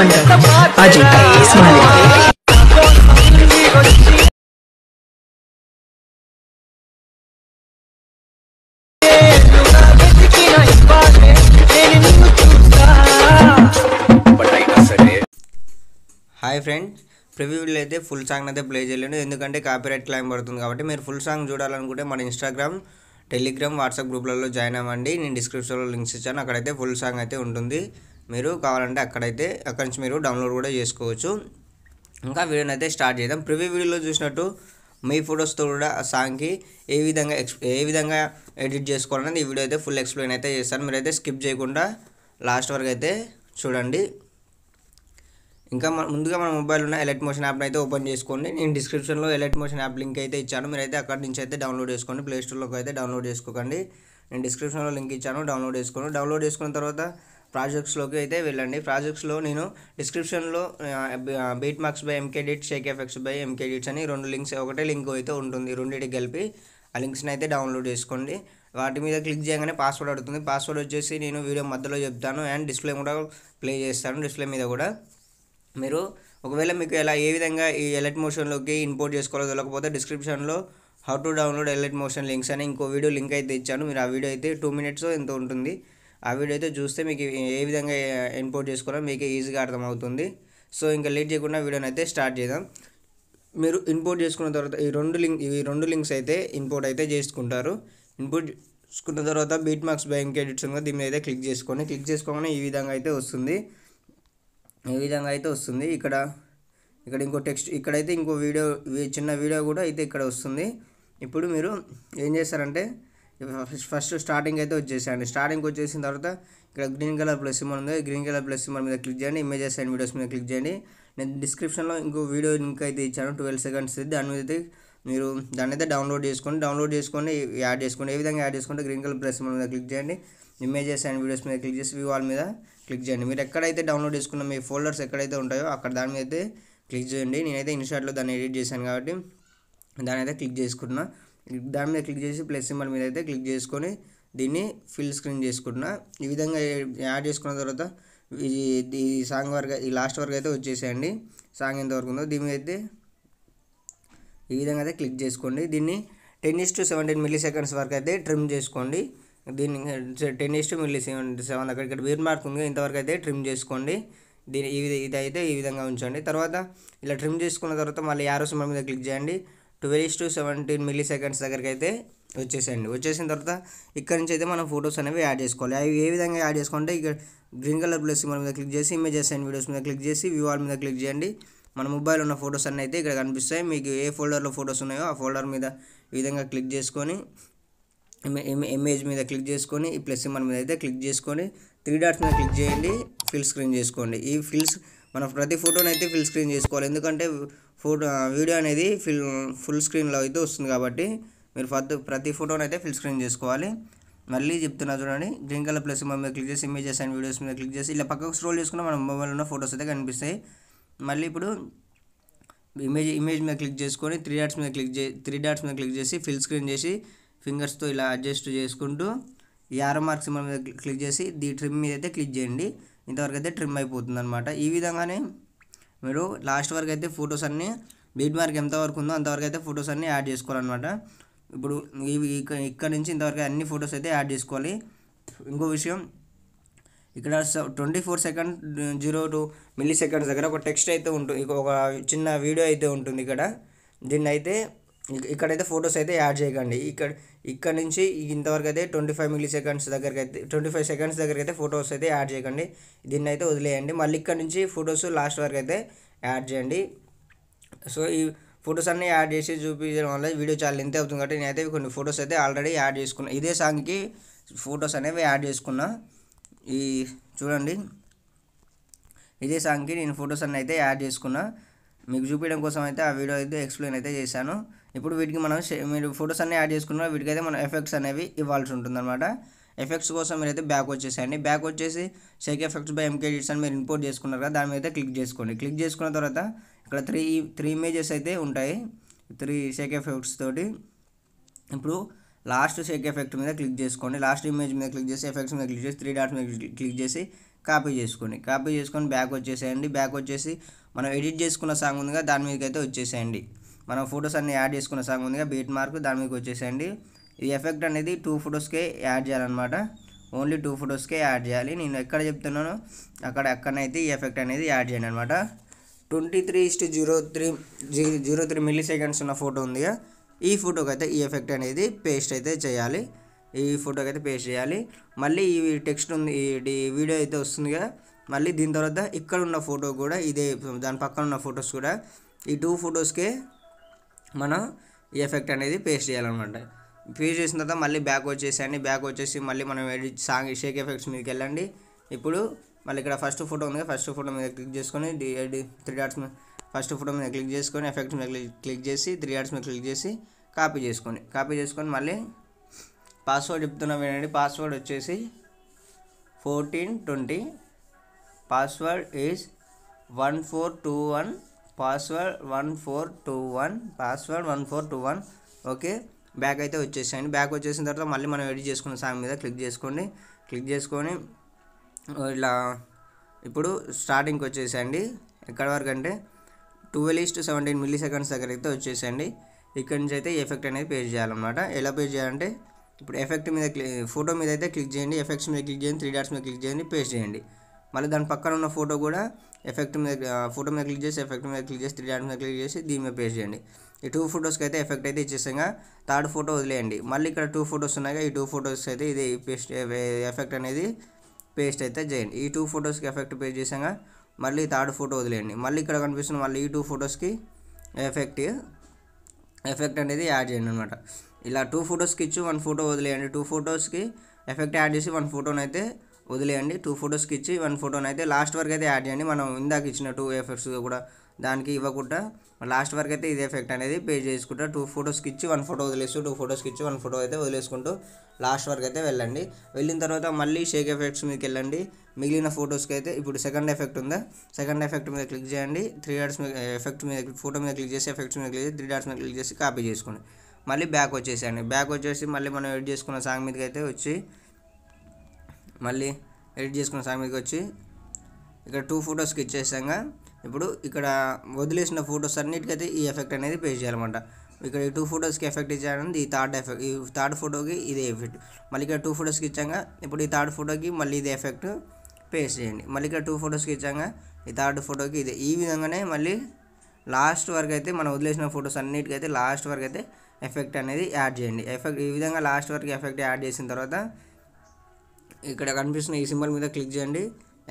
మంటపం Ajay hi friend ప్రివ్యూలు అయితే full song అయితే ప్లే చేయలేను ఎందుకంటే కాపీరైట్ క్లైమ్ పడుతుంది కాబట్టి మీరు ఫుల్ సాంగ్ చూడాలనుకుంటే మన ఇన్స్టాగ్రామ్ టెలిగ్రామ్ వాట్సాప్ గ్రూప్లలో జాయిన్ అవ్వండి నేను డిస్క్రిప్షన్లో లింక్స్ ఇచ్చాను అక్కడైతే ఫుల్ సాంగ్ అయితే ఉంటుంది మీరు కావాలంటే అక్కడైతే అక్కడి నుంచి మీరు డౌన్లోడ్ కూడా చేసుకోవచ్చు ఇంకా వీడియోని అయితే స్టార్ట్ చేద్దాం ప్రివ్యూ వీడియోలో చూసినట్టు మీ ఫొటోస్తో కూడా సాంగ్కి ఏ విధంగా ఎక్స్ ఏ విధంగా ఎడిట్ చేసుకోవాలని ఈ వీడియో అయితే ఫుల్ ఎక్స్ప్లెయిన్ అయితే చేస్తాను మీరైతే స్కిప్ చేయకుండా లాస్ట్ వరకు అయితే చూడండి ఇంకా ముందుగా మన మొబైల్ ఉన్న ఎలెట్ మోషన్ యాప్ని అయితే ఓపెన్ చేసుకోండి నేను డిస్క్రిప్షన్లో ఎలెట్ మోషన్ యాప్ లింక్ అయితే ఇచ్చాను మీరైతే అక్కడి నుంచి అయితే డౌన్లోడ్ చేసుకోండి ప్లేస్టోర్లోకి అయితే డౌన్లోడ్ చేసుకోకండి నేను డిస్క్రిప్షన్లో లింక్ ఇచ్చాను డౌన్లోడ్ చేసుకోండి డౌన్లోడ్ చేసుకున్న తర్వాత ప్రాజెక్ట్స్లోకి అయితే వెళ్ళండి ప్రాజెక్ట్స్లో నేను డిస్క్రిప్షన్లో beat marks by MK edits shake effects by MK edits అని రెండు లింక్స్ ఒకటే లింక్ అయితే ఉంటుంది రెండింటికి కలిపి ఆ లింక్స్ని అయితే డౌన్లోడ్ చేసుకోండి వాటి మీద క్లిక్ చేయగానే పాస్వర్డ్ అడుగుతుంది పాస్వర్డ్ వచ్చేసి నేను వీడియో మధ్యలో చెప్తాను అండ్ డిస్ప్లే కూడా ప్లే చేస్తాను డిస్ప్లే మీద కూడా మీరు ఒకవేళ మీకు ఎలా ఏ విధంగా ఈ ఎలెట్ మోషన్లోకి ఇంపోర్ట్ చేసుకోవాలో తెలకపోతే డిస్క్రిప్షన్లో how to download Alight Motion links అని ఇంకో వీడియో లింక్ అయితే ఇచ్చాను మీరు ఆ వీడియో అయితే టూ మినిట్స్ ఎంతో ఉంటుంది ఆ వీడియో అయితే చూస్తే మీకు ఏ విధంగా ఇంపోర్ట్ చేసుకోవాలో మీకు ఈజీగా అర్థమవుతుంది సో ఇంకా లేట్ చేయకుండా వీడియోని అయితే స్టార్ట్ చేద్దాం మీరు ఇంపోర్ట్ చేసుకున్న తర్వాత ఈ రెండు లింక్ ఈ రెండు లింక్స్ అయితే ఇంపోర్ట్ అయితే చేసుకుంటారు ఇంపోర్ట్ చేసుకున్న తర్వాత బీట్ మార్క్స్ బ్యాంక్ ఎడిట్స్ ఉందో దీని మీద అయితే క్లిక్ చేసుకొని క్లిక్ చేసుకోగానే ఈ విధంగా అయితే వస్తుంది ఈ విధంగా అయితే వస్తుంది ఇక్కడ ఇక్కడ ఇంకో టెక్స్ట్ ఇక్కడైతే ఇంకో వీడియో చిన్న వీడియో కూడా అయితే ఇక్కడ వస్తుంది ఇప్పుడు మీరు ఏం చేస్తారంటే ఫస్ట్ స్టార్టింగ్ అయితే వచ్చేసేయండి స్టార్టింగ్ వచ్చేసిన తర్వాత ఇక్కడ గ్రీన్ కలర్ ప్లస్ సింబల్ ఉంది గ్రీన్ కలర్ ప్లస్ సింబల్ మీద క్లిక్ చేయండి ఇమేజెస్ అండ్ వీడియోస్ మీద క్లిక్ చేయండి నేను డిస్క్రిప్షన్లో ఇంకో వీడియో లింక్ అయితే ఇచ్చాను ట్వెల్వ్ సెకండ్స్ దాని మీద అయితే మీరు దాన్ని అయితే డౌన్లోడ్ చేసుకొని డౌన్లోడ్ చేసుకొని యాడ్ చేసుకోండి ఏ విధంగా యాడ్ చేసుకుంటే గ్రీన్ కలర్ ప్లస్ సింబల్ మీద క్లిక్ చేయండి ఇమేజెస్ అండ్ వీడియోస్ మీద క్లిక్ చేసి వివాల్ మీద క్లిక్ చేయండి మీరు ఎక్కడైతే డౌన్లోడ్ చేసుకున్న మీ ఫోల్డర్స్ ఎక్కడైతే ఉంటాయో అక్కడ దాని మీద అయితే క్లిక్ చేయండి నేనైతే ఇన్స్టాట్లో దాన్ని ఎడిట్ చేశాను కాబట్టి దాని అయితే క్లిక్ చేసుకుంటున్నాను దాని మీద క్లిక్ చేసి ప్లస్ సింబల్ మీద అయితే క్లిక్ చేసుకొని దీన్ని ఫిల్ స్క్రీన్ చేసుకుంటున్నా ఈ విధంగా యాడ్ చేసుకున్న తర్వాత ఈ సాంగ్ వరకు ఈ లాస్ట్ వరకు అయితే వచ్చేసేయండి సాంగ్ ఎంతవరకు ఉందో దీని మీద అయితే ఈ విధంగా అయితే క్లిక్ చేసుకోండి దీన్ని ten is to seventeen milliseconds వరకు అయితే ట్రిమ్ చేసుకోండి దీన్ని ten is to milli seven seven అక్కడ ఇక్కడ బీర్ మార్క్ ఉంది ఇంతవరకు అయితే ట్రిమ్ చేసుకోండి దీని ఇది ఇదైతే ఈ విధంగా ఉంచండి తర్వాత ఇలా ట్రిమ్ చేసుకున్న తర్వాత మళ్ళీ యారోస్ మీద క్లిక్ చేయండి twelve to seventeen milliseconds దగ్గరికి అయితే వచ్చేసేయండి వచ్చేసిన తర్వాత ఇక్కడ నుంచి అయితే మనం ఫొటోస్ అనేవి యాడ్ చేసుకోవాలి అవి ఏ విధంగా యాడ్ చేసుకుంటే ఇక్కడ గ్రీన్ కలర్ ప్లస్ మన మీద క్లిక్ చేసి ఇమేజెస్ అండ్ వీడియోస్ మీద క్లిక్ చేసి వ్యూ ఆల్ మీద క్లిక్ చేయండి మన మొబైల్ ఉన్న ఫొటోస్ అన్నీ అయితే ఇక్కడ కనిపిస్తాయి మీకు ఏ ఫోల్డర్లో ఫొటోస్ ఉన్నాయో ఆ ఫోల్డర్ మీద ఈ విధంగా క్లిక్ చేసుకొని ఇమేజ్ మీద క్లిక్ చేసుకొని ఈ ప్లస్ మన మీద అయితే క్లిక్ చేసుకొని త్రీ డాట్స్ మీద క్లిక్ చేయండి ఫిల్ స్క్రీన్ చేసుకోండి ఈ ఫిల్స్ మనం ప్రతి ఫోటోని అయితే ఫిల్ స్క్రీన్ చేసుకోవాలి ఎందుకంటే ఫోటో వీడియో అనేది ఫిల్ ఫుల్ స్క్రీన్లో అయితే వస్తుంది కాబట్టి మీరు ప్రతి ప్రతి ఫోటోని అయితే ఫుల్ స్క్రీన్ చేసుకోవాలి మళ్ళీ చెప్తున్నా చూడండి గ్రీన్ కలర్ ప్లస్ మీద క్లిక్ చేసి ఇమేజెస్ అండ్ వీడియోస్ మీద క్లిక్ చేసి ఇలా పక్కకు స్క్రోల్ చేసుకున్న మన మొబైల్ ఉన్న ఫొటోస్ అయితే కనిపిస్తాయి మళ్ళీ ఇప్పుడు ఇమేజ్ ఇమేజ్ మీద క్లిక్ చేసుకొని త్రీ డాట్స్ మీద క్లిక్ చే త్రీ డాట్స్ మీద క్లిక్ చేసి ఫిల్ స్క్రీన్ చేసి ఫింగర్స్తో ఇలా అడ్జస్ట్ చేసుకుంటూ యార్ మార్క్స్ సింబల్ మీద క్లిక్ చేసి ది ట్రిమ్ మీద అయితే క్లిక్ చేయండి ఇంతవరకు అయితే ట్రిమ్ అయిపోతుంది అనమాట ఈ విధంగానే మీరు లాస్ట్ వరకు అయితే ఫొటోస్ అన్నీ బీట్ మార్క్ ఎంతవరకు ఉందో అంతవరకు అయితే ఫొటోస్ అన్నీ యాడ్ చేసుకోవాలన్నమాట ఇప్పుడు ఇక్కడ నుంచి ఇంతవరకు అన్ని ఫొటోస్ అయితే యాడ్ చేసుకోవాలి ఇంకో విషయం ఇక్కడ twenty four second zero two milliseconds దగ్గర ఒక టెక్స్ట్ అయితే ఉంటుంది ఒక చిన్న వీడియో అయితే ఉంటుంది ఇక్కడ దీన్ని అయితే ఇక్కడైతే ఫొటోస్ అయితే యాడ్ చేయకండి ఇక్కడ ఇక్కడ నుంచి ఇంతవరకు అయితే ట్వంటీ ఫైవ్ మిల్లీ సెకండ్స్ దగ్గరికి అయితే ట్వంటీ ఫైవ్ సెకండ్స్ దగ్గరికి అయితే ఫొటోస్ అయితే యాడ్ చేయకండి దీన్ని అయితే వదిలేయండి మళ్ళీ ఇక్కడ నుంచి ఫొటోస్ లాస్ట్ వరకు అయితే యాడ్ చేయండి సో ఈ ఫొటోస్ అన్నీ యాడ్ చేసి చూపించడం వల్ల వీడియో చాలా ఎంత అవుతుంది కాబట్టి నేనైతే కొన్ని ఫొటోస్ అయితే ఆల్రెడీ యాడ్ చేసుకున్నా ఇదే సాంగ్కి ఫొటోస్ అనేవి యాడ్ చేసుకున్నా ఈ చూడండి ఇదే సాంగ్కి నేను ఫొటోస్ అన్నీ అయితే యాడ్ చేసుకున్నా మీకు చూపించడం కోసం అయితే ఆ వీడియో అయితే ఎక్స్ప్లెయిన్ అయితే చేశాను ఇప్పుడు వీటికి మనం మీరు ఫొటోస్ అన్నీ యాడ్ చేసుకున్న వీటికైతే మనం ఎఫెక్ట్స్ అనేవి ఇవ్వాల్సి ఉంటుందన్నమాట ఎఫెక్ట్స్ కోసం మీరైతే బ్యాక్ వచ్చేసేయండి బ్యాక్ వచ్చేసి షేక్ ఎఫెక్ట్స్ బై ఎంకే అని మీరు ఇంపోర్ట్ చేసుకున్నారు కదా దాని మీద క్లిక్ చేసుకోండి క్లిక్ చేసుకున్న తర్వాత ఇక్కడ త్రీ త్రీ ఇమేజెస్ అయితే ఉంటాయి త్రీ షేక్ ఎఫెక్ట్స్ తోటి ఇప్పుడు లాస్ట్ షేక్ ఎఫెక్ట్ మీద క్లిక్ చేసుకోండి లాస్ట్ ఇమేజ్ మీద క్లిక్ చేసి ఎఫెక్ట్స్ మీద క్లిక్ చేసి త్రీ డాట్స్ మీద క్లిక్ చేసి కాపీ చేసుకోండి కాపీ చేసుకొని బ్యాక్ వచ్చేసేయండి బ్యాక్ వచ్చేసి మనం ఎడిట్ చేసుకున్న సాంగ్ ఉందిగా దాని మీదకైతే వచ్చేసేయండి మనం ఫొటోస్ అన్ని యాడ్ చేసుకున్న సాంగ్ ముందుగా బీట్ మార్క్ దాని మీకు వచ్చేసేయండి ఈ ఎఫెక్ట్ అనేది టూ ఫొటోస్కే యాడ్ చేయాలన్నమాట ఓన్లీ టూ ఫొటోస్కే యాడ్ చేయాలి నేను ఎక్కడ చెప్తున్నానో అక్కడ అక్కడనైతే ఈ ఎఫెక్ట్ అనేది యాడ్ చేయండి అనమాట twenty three east zero three zero three milliseconds ఉన్న ఫోటో ఉందిగా ఈ ఫోటోకి అయితే ఈ ఎఫెక్ట్ అనేది పేస్ట్ అయితే చేయాలి ఈ ఫోటోకి అయితే పేస్ట్ చేయాలి మళ్ళీ ఈ టెక్స్ట్ ఉంది ఈ వీడియో అయితే వస్తుందిగా మళ్ళీ దీని తర్వాత ఇక్కడ ఉన్న ఫోటో కూడా ఇదే దాని పక్కన ఉన్న ఫొటోస్ కూడా ఈ టూ ఫొటోస్కే ఈ ఎఫెక్ట్ అనేది పేస్ట్ చేయాలన్నమాట పేస్ట్ చేసిన తర్వాత మళ్ళీ బ్యాక్ వచ్చేసేయండి బ్యాక్ వచ్చేసి మళ్ళీ మనం ఎడిట్ సాంగ్ షేక్ ఎఫెక్ట్స్ మీదకి వెళ్ళండి ఇప్పుడు మళ్ళీ ఇక్కడ ఫస్ట్ ఫోటో ఉంది ఫస్ట్ ఫోటో మీద క్లిక్ చేసుకొని త్రీ డాట్స్ e, మీద ఫస్ట్ ఫోటో మీద క్లిక్ చేసుకొని ఎఫెక్ట్స్ మీద క్లిక్ చేసి త్రీ డాట్స్ మీద క్లిక్ చేసి కాపీ చేసుకొని కాపీ చేసుకొని మళ్ళీ పాస్వర్డ్ చెప్తున్నాం ఏంటంటే పాస్వర్డ్ వచ్చేసి fourteen twenty password is one four two one password one four two one password one four two one okay back అయితే వచ్చేసేయండి బ్యాక్ వచ్చేసిన తర్వాత మళ్ళీ మనం ఎడిట్ చేసుకున్న సాంగ్ మీద క్లిక్ చేసుకోండి క్లిక్ చేసుకొని ఇలా ఇప్పుడు స్టార్టింగ్కి వచ్చేసేయండి ఎక్కడి వరకు అంటే twelve east to seventeen milliseconds దగ్గర అయితే వచ్చేసేయండి ఇక్కడ నుంచి అయితే ఎఫెక్ట్ అనేది పేజ్ చేయాలన్నమాట ఎలా పేజ్ చేయాలంటే ఇప్పుడు ఎఫెక్ట్ మీద ఫోటో మీద అయితే క్లిక్ చేయండి ఎఫెక్ట్స్ మీద క్లిక్ చేయండి త్రీ డాట్స్ మీద క్లిక్ చేయండి పేస్ట్ చేయండి మళ్ళీ దాని పక్కన ఉన్న ఫోటో కూడా ఎఫెక్ట్ మీద ఫోటో మీద క్లిక్ చేసి ఎఫెక్ట్ మీద క్లిక్ చేసి త్రీ మీద క్లిక్ చేసి దీని మీద పేస్ట్ చేయండి ఈ టూ ఫొటోస్కి అయితే ఎఫెక్ట్ అయితే ఇచ్చేసాక థర్డ్ ఫోటో వదిలేయండి మళ్ళీ ఇక్కడ టూ ఫొటోస్ ఉన్నాయి ఈ టూ ఫొటోస్ అయితే ఇది పేస్ట్ ఎఫెక్ట్ అనేది పేస్ట్ అయితే చేయండి ఈ టూ ఫొటోస్కి ఎఫెక్ట్ పేస్ట్ చేసాక మళ్ళీ థర్డ్ ఫోటో వదిలేయండి మళ్ళీ ఇక్కడ కనిపిస్తున్న మళ్ళీ ఈ టూ ఫొటోస్కి ఎఫెక్ట్ ఎఫెక్ట్ అనేది యాడ్ చేయండి అనమాట ఇలా టూ ఫొటోస్కి ఇచ్చి వన్ ఫోటో వదిలేయండి టూ ఫొటోస్కి ఎఫెక్ట్ యాడ్ చేసి వన్ ఫోటోనైతే వదిలేయండి టూ ఫొటోస్కి ఇచ్చి వన్ ఫోటోని అయితే లాస్ట్ వరకు అయితే యాడ్ చేయండి మనం ఇందాక ఇచ్చిన టూ ఎఫెక్ట్స్ కూడా దానికి ఇవ్వకుండా లాస్ట్ వరకు అయితే ఇది ఎఫెక్ట్ అనేది పే చేసుకుంటా టూ ఫొటోస్కి ఇచ్చి వన్ ఫోటో వదిలేస్తూ టూ ఫొటోస్కి ఇచ్చి వన్ ఫోటో అయితే వదిలేసుకుంటూ లాస్ట్ వరకు అయితే వెళ్ళండి వెళ్ళిన తర్వాత మళ్ళీ షేక్ ఎఫెక్ట్స్ మీకు వెళ్ళండి మిగిలిన ఫొటోస్కి అయితే ఇప్పుడు సెకండ్ ఎఫెక్ట్ ఉందా సెకండ్ ఎఫెక్ట్ మీద క్లిక్ చేయండి త్రీ డాట్స్ మీద ఎఫెక్ట్ మీద ఫోటో మీద క్లిక్ చేసి ఎఫెక్ట్స్ మీద క్లిక్ చేసి త్రీ డాట్స్ మీద క్లిక్ చేసి కాపీ చేసుకోండి మళ్ళీ బ్యాక్ వచ్చేసేయండి బ్యాక్ వచ్చేసి మళ్ళీ మనం ఎడిట్ చేసుకున్న సాంగ్ మీదకి అయితే వచ్చి మళ్ళీ ఎడిట్ చేసుకున్న సాంగ్ మీదకి వచ్చి ఇక్కడ టూ ఫొటోస్కి ఇచ్చేసాక ఇప్పుడు ఇక్కడ వదిలేసిన ఫొటోస్ అన్నిటికైతే ఈ ఎఫెక్ట్ అనేది పేస్ చేయాలన్నమాట ఇక్కడ ఈ టూ ఫొటోస్కి ఎఫెక్ట్ ఇచ్చానంటే ఈ థర్డ్ ఎఫెక్ట్ ఈ థర్డ్ ఫోటోకి ఇదే ఎఫెక్ట్ మళ్ళీ ఇక్కడ టూ ఫొటోస్కి ఇచ్చాక ఇప్పుడు ఈ థర్డ్ ఫోటోకి మళ్ళీ ఇదే ఎఫెక్ట్ పేస్ట్ చేయండి మళ్ళీ ఇక్కడ టూ ఫొటోస్కి ఇచ్చాక ఈ థర్డ్ ఫోటోకి ఇదే ఈ విధంగానే మళ్ళీ లాస్ట్ వరకు అయితే మనం వదిలేసిన ఫొటోస్ అన్నిటికైతే లాస్ట్ వరకు అయితే ఎఫెక్ట్ అనేది యాడ్ చేయండి ఎఫెక్ట్ ఈ విధంగా లాస్ట్ వరకు ఎఫెక్ట్ యాడ్ చేసిన తర్వాత ఇక్కడ కనిపిస్తున్న ఈ సింబల్ మీద క్లిక్ చేయండి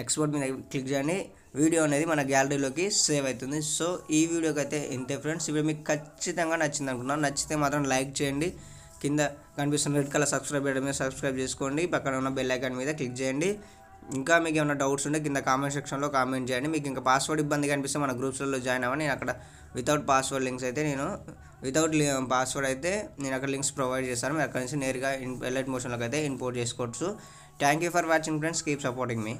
ఎక్స్పోర్ట్ మీద క్లిక్ చేయండి వీడియో అనేది మన గ్యాలరీలోకి సేవ్ అవుతుంది సో ఈ వీడియోకి అయితే ఇంతే ఫ్రెండ్స్ ఇప్పుడు మీకు ఖచ్చితంగా నచ్చింది అనుకున్నాను నచ్చితే మాత్రం లైక్ చేయండి కింద కనిపిస్తున్న రెడ్ కలర్ సబ్స్క్రైబ్ చేయడం మీద సబ్స్క్రైబ్ చేసుకోండి పక్కన ఉన్న బెల్ ఐకాన్ మీద క్లిక్ చేయండి ఇంకా మీకు ఏమైనా డౌట్స్ ఉంటే కింద కామెంట్ సెక్షన్లో కామెంట్ చేయండి మీకు ఇంకా పాస్వర్డ్ ఇబ్బంది కనిపిస్తే మన గ్రూప్స్లో జాయిన్ అవ్వండి నేను అక్కడ వితౌట్ పాస్వర్డ్ లింక్స్ అయితే నేను వితౌట్ పాస్వర్డ్ అయితే నేను అక్కడ లింక్స్ ప్రొవైడ్ చేస్తాను మీరు అక్కడ నుంచి నేరుగా ఇన్ ఎలైట్ మోషన్లోకి అయితే ఇంపోర్ట్ చేసుకోవచ్చు Thank you for watching friends. Keep supporting me.